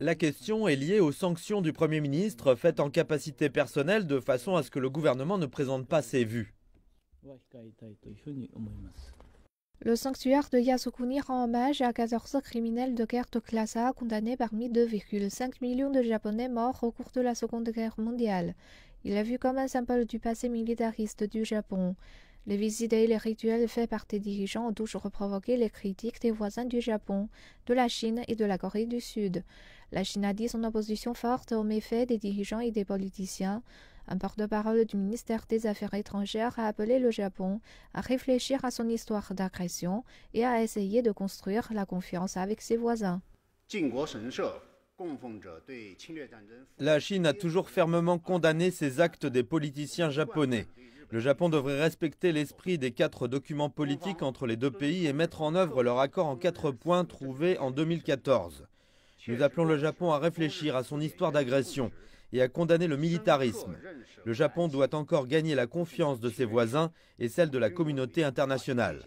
La question est liée aux sanctions du Premier ministre faites en capacité personnelle de façon à ce que le gouvernement ne présente pas ses vues. Le sanctuaire de Yasukuni rend hommage à 14 criminels de guerre de classe A condamnés parmi 2,5 millions de Japonais morts au cours de la Seconde Guerre mondiale. Il est vu comme un symbole du passé militariste du Japon. Les visites et les rituels faits par tes dirigeants ont toujours provoqué les critiques des voisins du Japon, de la Chine et de la Corée du Sud. La Chine a dit son opposition forte aux méfaits des dirigeants et des politiciens. Un porte-parole du ministère des Affaires étrangères a appelé le Japon à réfléchir à son histoire d'agression et à essayer de construire la confiance avec ses voisins. La Chine a toujours fermement condamné ces actes des politiciens japonais. Le Japon devrait respecter l'esprit des quatre documents politiques entre les deux pays et mettre en œuvre leur accord en quatre points trouvé en 2014. Nous appelons le Japon à réfléchir à son histoire d'agression et à condamner le militarisme. Le Japon doit encore gagner la confiance de ses voisins et celle de la communauté internationale.